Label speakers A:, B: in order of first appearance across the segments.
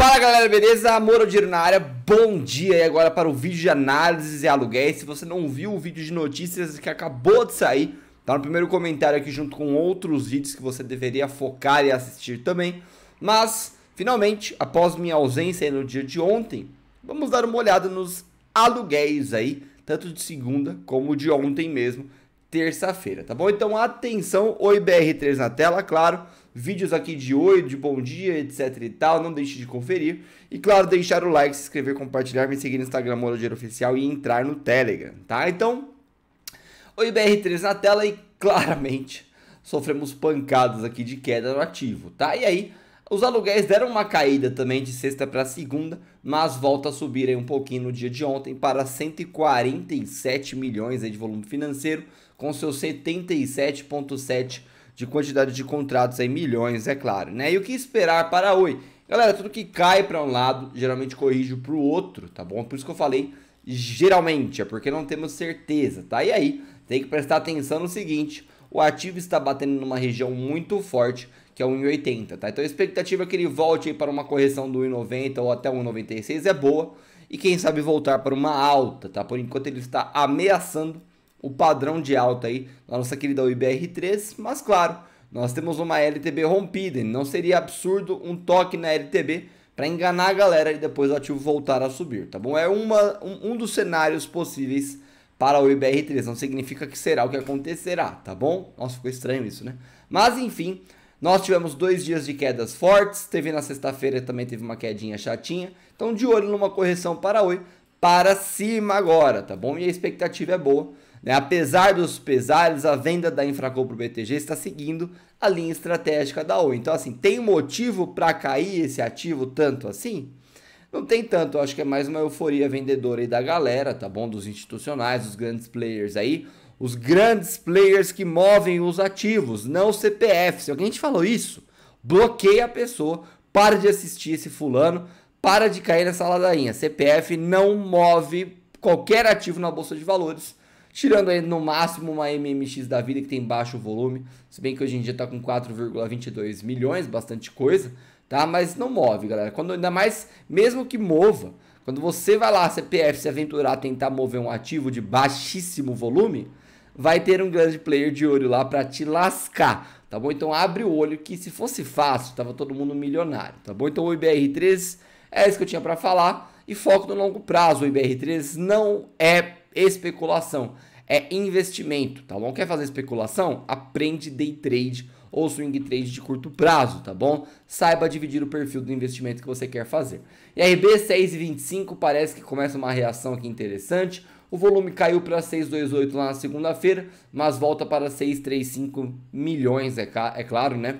A: Fala galera, beleza? Amor Giro na área, bom dia e agora para o vídeo de análises e aluguéis. Se você não viu o vídeo de notícias que acabou de sair, tá no primeiro comentário aqui junto com outros vídeos que você deveria focar e assistir também. Mas, finalmente, após minha ausência no dia de ontem, vamos dar uma olhada nos aluguéis aí, tanto de segunda como de ontem mesmo, terça-feira, tá bom? Então, atenção, oi BR3 na tela, claro vídeos aqui de oi, de bom dia, etc e tal. Não deixe de conferir. E claro, deixar o like, se inscrever, compartilhar, me seguir no Instagram Moro Oficial e entrar no Telegram, tá? Então, oi BR3 na tela e claramente sofremos pancadas aqui de queda no ativo, tá? E aí, os aluguéis deram uma caída também de sexta para segunda, mas volta a subir aí um pouquinho no dia de ontem para 147 milhões aí de volume financeiro, com seus 77,7 de quantidade de contratos aí, milhões, é claro, né? E o que esperar para a Oi? Galera, tudo que cai para um lado, geralmente corrige para o outro, tá bom? Por isso que eu falei geralmente, é porque não temos certeza, tá? E aí, tem que prestar atenção no seguinte, o ativo está batendo numa região muito forte, que é 1,80, tá? Então a expectativa é que ele volte para uma correção do 1,90 ou até 1,96 é boa, e quem sabe voltar para uma alta, tá? Por enquanto ele está ameaçando o padrão de alta aí na nossa querida IBR3, mas claro, nós temos uma LTB rompida e não seria absurdo um toque na LTB para enganar a galera e depois o ativo voltar a subir, tá bom? É uma, um, um dos cenários possíveis para o IBR3, não significa que será o que acontecerá, tá bom? Nossa, ficou estranho isso, né? Mas enfim, nós tivemos dois dias de quedas fortes, teve na sexta-feira também teve uma quedinha chatinha, então de olho numa correção para Oi para cima agora, tá bom? E a expectativa é boa né? Apesar dos pesares, a venda da Infraco para o BTG está seguindo a linha estratégica da Oi. Então, assim, tem motivo para cair esse ativo tanto assim? Não tem tanto, acho que é mais uma euforia vendedora aí da galera, tá bom? Dos institucionais, dos grandes players aí. Os grandes players que movem os ativos, não o CPF. Se alguém te falou isso, bloqueia a pessoa, para de assistir esse fulano, para de cair nessa ladainha. CPF não move qualquer ativo na bolsa de valores. Tirando aí no máximo uma MMX da vida que tem baixo volume, se bem que hoje em dia está com 4,22 milhões, bastante coisa, tá? Mas não move, galera. Quando ainda mais, mesmo que mova, quando você vai lá, CPF, se aventurar a tentar mover um ativo de baixíssimo volume, vai ter um grande player de olho lá para te lascar, tá bom? Então abre o olho que se fosse fácil, tava todo mundo milionário, tá bom? Então o IBR3 é isso que eu tinha para falar e foco no longo prazo. O IBR3 não é especulação, é investimento, tá bom? Quer fazer especulação? Aprende day trade ou swing trade de curto prazo, tá bom? Saiba dividir o perfil do investimento que você quer fazer. E RB 6,25 parece que começa uma reação aqui interessante. O volume caiu para 6,28 lá na segunda-feira, mas volta para 6,35 milhões, é, é claro, né?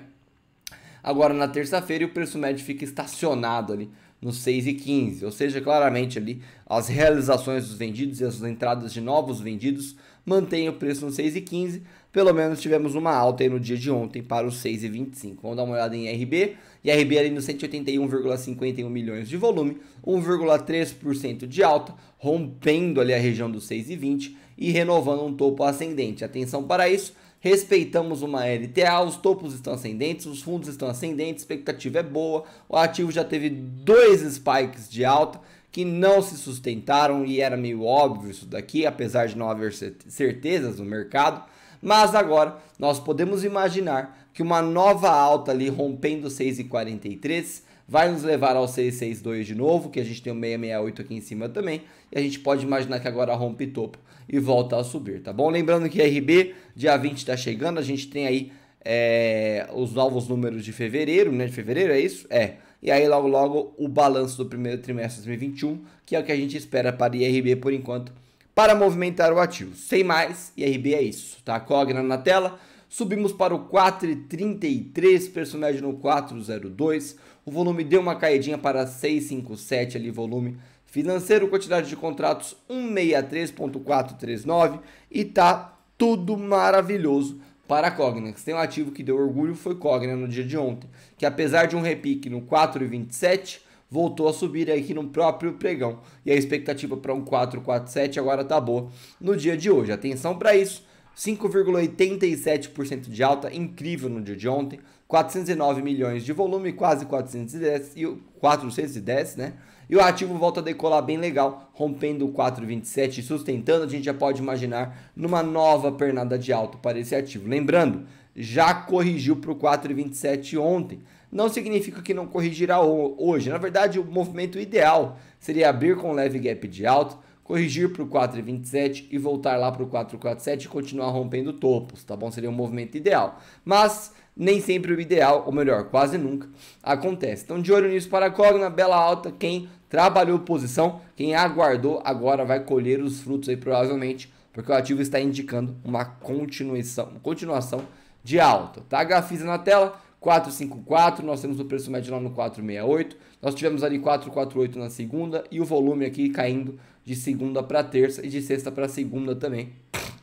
A: Agora na terça-feira o preço médio fica estacionado ali nos 6 e 15, ou seja, claramente ali as realizações dos vendidos e as entradas de novos vendidos mantêm o preço no 6 e 15, pelo menos tivemos uma alta no dia de ontem para os 6 e 25. Vamos dar uma olhada em RB, e RB ali nos 181,51 milhões de volume, 1,3% de alta, rompendo ali a região dos 6 e 20 e renovando um topo ascendente. Atenção para isso, respeitamos uma LTA, os topos estão ascendentes, os fundos estão ascendentes, expectativa é boa, o ativo já teve dois spikes de alta que não se sustentaram e era meio óbvio isso daqui, apesar de não haver certezas no mercado, mas agora nós podemos imaginar que uma nova alta ali rompendo 6,43 vai nos levar ao 662 de novo, que a gente tem o 668 aqui em cima também, e a gente pode imaginar que agora rompe topo e volta a subir, tá bom? Lembrando que RB, dia 20 está chegando, a gente tem aí é, os novos números de fevereiro, né? De fevereiro, é isso? É. E aí, logo, logo, o balanço do primeiro trimestre de 2021, que é o que a gente espera para IRB por enquanto, para movimentar o ativo. Sem mais, IRB é isso, tá? Cogna na tela subimos para o 4,33, personagem no 4,02. O volume deu uma caidinha para 6,57 ali, volume financeiro, quantidade de contratos 163.439 e tá tudo maravilhoso para a Cognex. Tem um ativo que deu orgulho foi cognex no dia de ontem, que apesar de um repique no 4,27, voltou a subir aqui no próprio pregão. E a expectativa para um 4,47 agora tá boa no dia de hoje. Atenção para isso 5,87% de alta, incrível no dia de ontem, 409 milhões de volume, quase 410 e 410, né? E o ativo volta a decolar bem legal, rompendo o 4,27 e sustentando, a gente já pode imaginar numa nova pernada de alta para esse ativo. Lembrando, já corrigiu para o 4,27 ontem. Não significa que não corrigirá hoje. Na verdade, o movimento ideal seria abrir com leve gap de alta, corrigir para o 4,27 e voltar lá para o 4,47 e continuar rompendo topos, tá bom? Seria um movimento ideal. Mas nem sempre o ideal, ou melhor, quase nunca, acontece. Então, de olho nisso para a Cogna, bela alta, quem trabalhou posição, quem aguardou, agora vai colher os frutos aí provavelmente, porque o ativo está indicando uma continuação, continuação de alta. Tá? Grafisa na tela, 454, nós temos o preço médio lá no 468. Nós tivemos ali 448 na segunda e o volume aqui caindo de segunda para terça e de sexta para segunda também,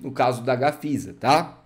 A: no caso da Gafisa, tá?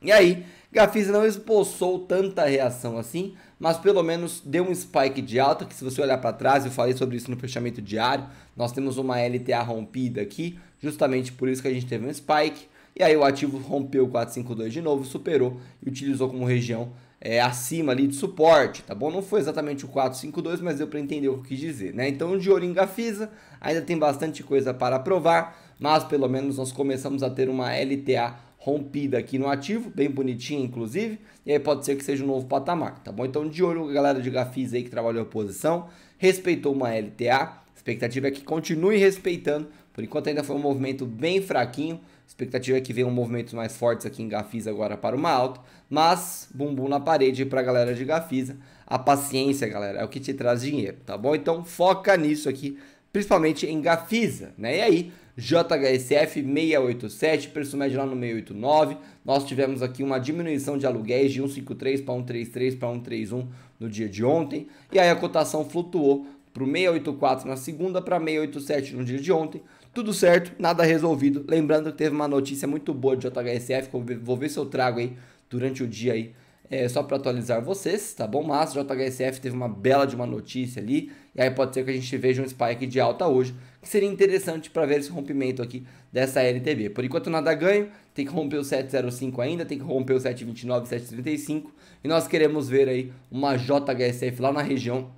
A: E aí, Gafisa não expulsou tanta reação assim, mas pelo menos deu um spike de alta, que se você olhar para trás, eu falei sobre isso no fechamento diário, nós temos uma LTA rompida aqui, justamente por isso que a gente teve um spike, e aí o ativo rompeu o 452 de novo, superou e utilizou como região é, acima ali de suporte, tá bom? Não foi exatamente o 452, mas deu para entender o que quis dizer, né? Então, de olho em Gafisa, ainda tem bastante coisa para provar, mas pelo menos nós começamos a ter uma LTA rompida aqui no ativo, bem bonitinha inclusive, e aí pode ser que seja um novo patamar, tá bom? Então de olho galera de Gafisa, aí que trabalhou a posição, respeitou uma LTA, a expectativa é que continue respeitando, por enquanto ainda foi um movimento bem fraquinho, expectativa é que venham movimentos mais fortes aqui em Gafisa agora para uma alta, mas bumbum na parede para a galera de Gafisa. A paciência, galera, é o que te traz dinheiro, tá bom? Então foca nisso aqui, principalmente em Gafisa, né? E aí, JHSF 687, preço médio lá no 689. Nós tivemos aqui uma diminuição de aluguéis de 153 para 133 para 131 no dia de ontem. E aí a cotação flutuou para o 684 na segunda para 687 no dia de ontem. Tudo certo, nada resolvido. Lembrando que teve uma notícia muito boa de JHSF, vou ver se eu trago aí durante o dia aí, é, só para atualizar vocês, tá bom? Mas JHSF teve uma bela de uma notícia ali, e aí pode ser que a gente veja um spike de alta hoje, que seria interessante para ver esse rompimento aqui dessa LTV. Por enquanto nada ganho, tem que romper o 705 ainda, tem que romper o 729, 735, e nós queremos ver aí uma JHSF lá na região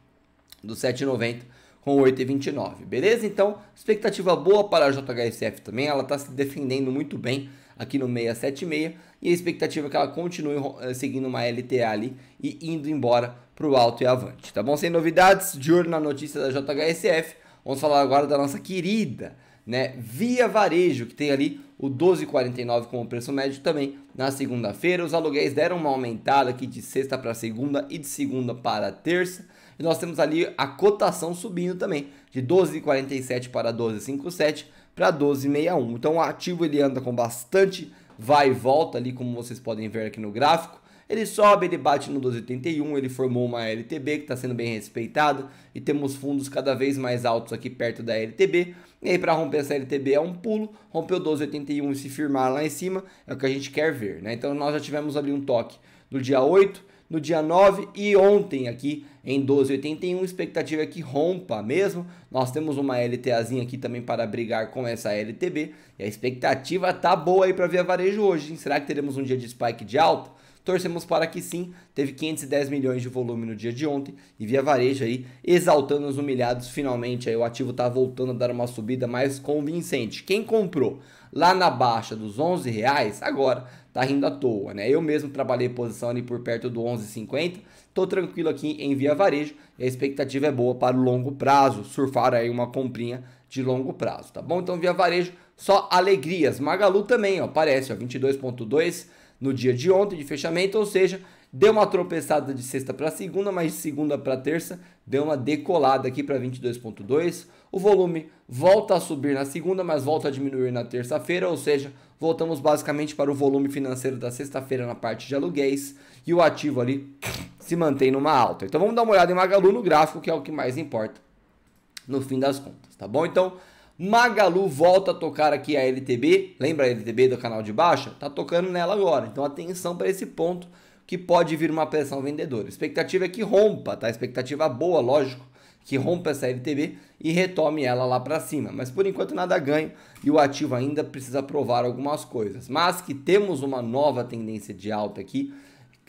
A: do 790, com 8,29, beleza? Então, expectativa boa para a JHSF também, ela está se defendendo muito bem aqui no 676 e a expectativa é que ela continue eh, seguindo uma LTA ali e indo embora para o alto e avante, tá bom? Sem novidades, de olho na notícia da JHSF, vamos falar agora da nossa querida, né, Via Varejo, que tem ali o 12,49 como preço médio também na segunda-feira. Os aluguéis deram uma aumentada aqui de sexta para segunda e de segunda para terça e nós temos ali a cotação subindo também, de 12,47 para 12,57 para 12,61. Então o ativo ele anda com bastante vai e volta ali, como vocês podem ver aqui no gráfico. Ele sobe, ele bate no 1281, ele formou uma LTB que está sendo bem respeitada e temos fundos cada vez mais altos aqui perto da LTB. E aí para romper essa LTB é um pulo, rompeu 1281 e se firmar lá em cima, é o que a gente quer ver, né? Então nós já tivemos ali um toque do dia 8 no dia 9 e ontem aqui em 12,81. Expectativa é que rompa mesmo. Nós temos uma LTAzinha aqui também para brigar com essa LTB. E a expectativa tá boa aí para ver a varejo hoje. Hein? Será que teremos um dia de spike de alta? Torcemos para que sim, teve 510 milhões de volume no dia de ontem e via varejo aí exaltando os humilhados finalmente. Aí o ativo está voltando a dar uma subida mais convincente. Quem comprou lá na baixa dos 11 reais, agora tá rindo à toa, né? Eu mesmo trabalhei posição ali por perto do 11,50, tô tranquilo aqui em via varejo e a expectativa é boa para o longo prazo, surfar aí uma comprinha de longo prazo, tá bom? Então via varejo, só alegrias. Magalu também, ó, parece, ó, 22,2 no dia de ontem de fechamento, ou seja, deu uma tropeçada de sexta para segunda, mas de segunda para terça deu uma decolada aqui para 22.2. O volume volta a subir na segunda, mas volta a diminuir na terça-feira, ou seja, voltamos basicamente para o volume financeiro da sexta-feira na parte de aluguéis e o ativo ali se mantém numa alta. Então vamos dar uma olhada em Magalu no gráfico, que é o que mais importa no fim das contas, tá bom? Então, Magalu volta a tocar aqui a LTB, lembra a LTB do canal de baixa? Tá tocando nela agora, então atenção para esse ponto que pode vir uma pressão vendedora. expectativa é que rompa, tá? expectativa boa, lógico, que rompa essa LTB e retome ela lá para cima. Mas por enquanto nada ganho e o ativo ainda precisa provar algumas coisas. Mas que temos uma nova tendência de alta aqui,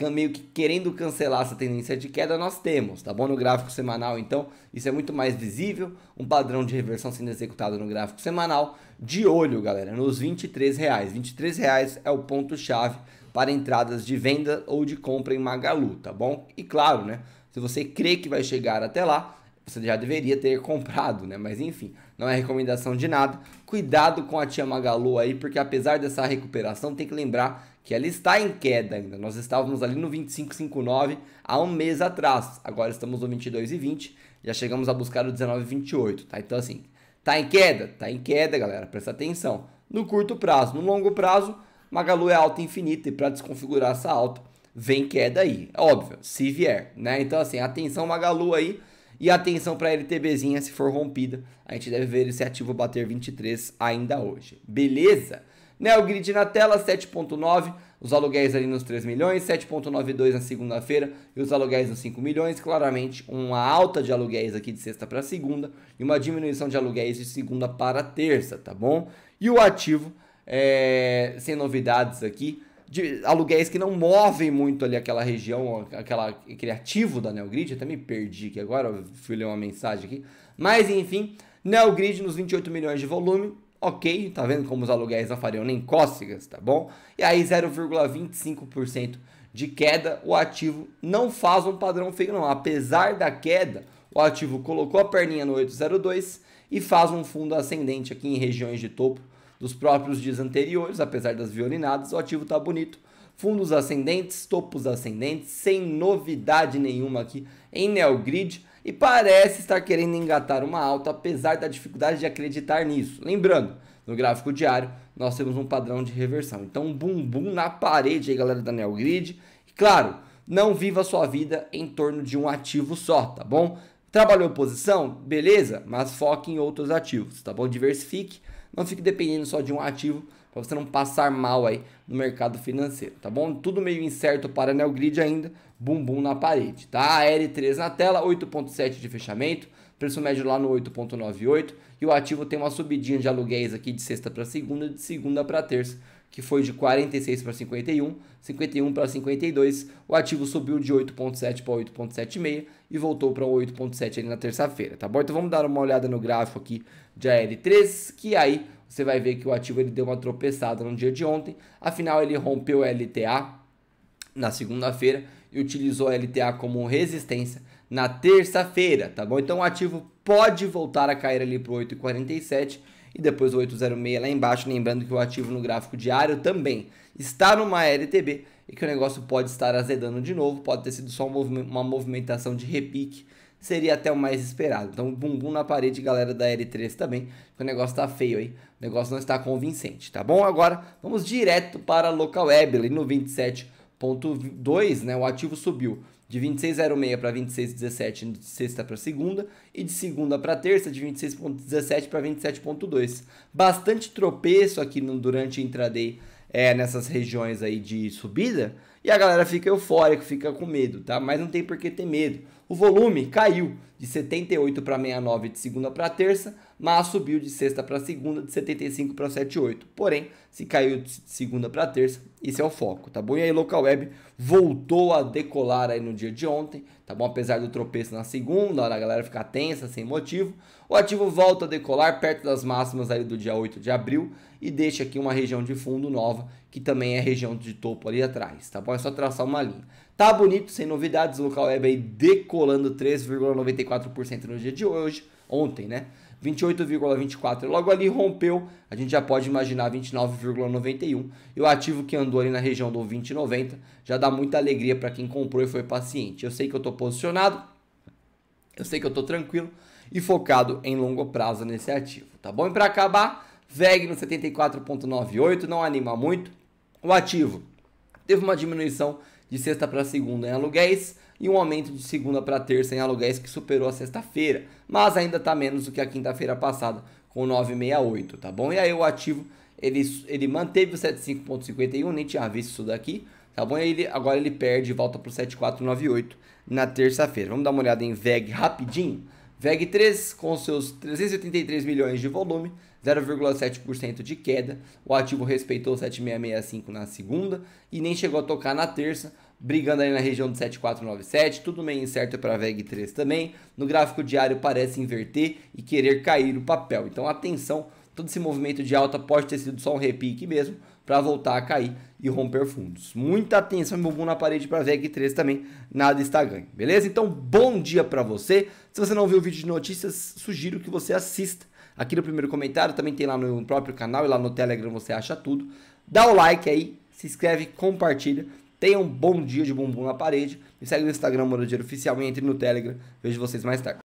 A: meio que querendo cancelar essa tendência de queda, nós temos, tá bom? No gráfico semanal, então, isso é muito mais visível, um padrão de reversão sendo executado no gráfico semanal, de olho, galera, nos R$ reais R$ reais é o ponto-chave para entradas de venda ou de compra em Magalu, tá bom? E claro, né, se você crê que vai chegar até lá, você já deveria ter comprado, né? Mas enfim, não é recomendação de nada. Cuidado com a tia Magalu aí, porque apesar dessa recuperação, tem que lembrar que ela está em queda ainda. Nós estávamos ali no 25,59 há um mês atrás. Agora estamos no 22,20, já chegamos a buscar o 19,28, tá? Então assim, tá em queda, tá em queda, galera, presta atenção. No curto prazo, no longo prazo, Magalu é alta infinita e para desconfigurar essa alta, vem queda aí, óbvio, se vier, né? Então assim, atenção Magalu aí e atenção para a LTBzinha se for rompida. A gente deve ver esse ativo bater 23 ainda hoje. Beleza? Neogrid né, na tela, 7.9, os aluguéis ali nos 3 milhões, 7.92 na segunda-feira e os aluguéis nos 5 milhões. Claramente, uma alta de aluguéis aqui de sexta para segunda e uma diminuição de aluguéis de segunda para terça, tá bom? E o ativo, é, sem novidades aqui, de aluguéis que não movem muito ali aquela região, aquela, aquele ativo da Neogrid, até me perdi aqui agora, fui ler uma mensagem aqui. Mas enfim, Neogrid nos 28 milhões de volume, Ok, tá vendo como os aluguéis não fariam nem cócegas, tá bom? E aí 0,25% de queda, o ativo não faz um padrão feio não. Apesar da queda, o ativo colocou a perninha no 802 e faz um fundo ascendente aqui em regiões de topo dos próprios dias anteriores, apesar das violinadas, o ativo tá bonito. Fundos ascendentes, topos ascendentes, sem novidade nenhuma aqui em Neogrid e parece estar querendo engatar uma alta, apesar da dificuldade de acreditar nisso. Lembrando, no gráfico diário, nós temos um padrão de reversão. Então, um bumbum na parede aí, galera da Neo Grid. E, claro, não viva sua vida em torno de um ativo só, tá bom? Trabalhou posição? Beleza, mas foque em outros ativos, tá bom? Diversifique, não fique dependendo só de um ativo, para você não passar mal aí no mercado financeiro, tá bom? Tudo meio incerto para a é Neogrid ainda, bumbum na parede, tá? L3 na tela, 8.7 de fechamento, preço médio lá no 8.98 e o ativo tem uma subidinha de aluguéis aqui de sexta para segunda, de segunda para terça, que foi de 46 para 51, 51 para 52. O ativo subiu de 8.7 para 8.76 e voltou para 8.7 ali na terça-feira, tá bom? Então vamos dar uma olhada no gráfico aqui de AL3, que aí você vai ver que o ativo ele deu uma tropeçada no dia de ontem, afinal ele rompeu a LTA na segunda-feira e utilizou a LTA como resistência na terça-feira, tá bom? Então o ativo pode voltar a cair ali para 8,47 e depois o 806 lá embaixo, lembrando que o ativo no gráfico diário também está numa LTB e que o negócio pode estar azedando de novo, pode ter sido só uma movimentação de repique seria até o mais esperado. Então, bumbum na parede, galera da L3 também, o negócio tá feio aí, o negócio não está convincente, tá bom? Agora, vamos direto para a local web, ali no 27.2, né, o ativo subiu de 26,06 para 26,17 de sexta para segunda e de segunda para terça de 26,17 para 27,2. Bastante tropeço aqui no, durante intraday é, nessas regiões aí de subida e a galera fica eufórica, fica com medo, tá? Mas não tem por que ter medo. O volume caiu de 78 para 69 de segunda para terça, mas subiu de sexta para segunda, de 75 para 78. Porém, se caiu de segunda para terça, esse é o foco, tá bom? E aí, Local Web voltou a decolar aí no dia de ontem, tá bom? Apesar do tropeço na segunda, a galera ficar tensa, sem motivo. O ativo volta a decolar perto das máximas aí do dia 8 de abril e deixa aqui uma região de fundo nova, que também é região de topo ali atrás, tá bom? É só traçar uma linha. Tá bonito, sem novidades, o local web aí decolando 3,94% no dia de hoje, ontem, né? 28,24 logo ali rompeu, a gente já pode imaginar 29,91 e o ativo que andou ali na região do 20,90 já dá muita alegria para quem comprou e foi paciente. Eu sei que eu estou posicionado, eu sei que eu estou tranquilo e focado em longo prazo nesse ativo, tá bom? E para acabar, VEG no 74,98 não anima muito, o ativo teve uma diminuição de sexta para segunda em aluguéis e um aumento de segunda para terça em aluguéis que superou a sexta-feira, mas ainda está menos do que a quinta-feira passada, com 9,68, tá bom? E aí o ativo, ele, ele manteve o 75,51, nem tinha visto isso daqui, tá bom? E ele, agora ele perde e volta para o 7498 na terça-feira. Vamos dar uma olhada em VEG rapidinho? VEG 3 com seus 383 milhões de volume, 0,7% de queda. O ativo respeitou 7665 na segunda e nem chegou a tocar na terça, brigando ali na região de 7497, tudo meio incerto para a VEG 3 também. No gráfico diário parece inverter e querer cair o papel. Então atenção, todo esse movimento de alta pode ter sido só um repique mesmo para voltar a cair e romper fundos. Muita atenção meu bumbum na parede para a VEG 3 também, nada está ganho, beleza? Então bom dia para você. Se você não viu o vídeo de notícias, sugiro que você assista. Aqui no primeiro comentário, também tem lá no próprio canal e lá no Telegram você acha tudo. Dá o like aí, se inscreve, compartilha Tenha um bom dia de bumbum na parede. Me segue no Instagram, Moro Oficial. E entre no Telegram. Vejo vocês mais tarde.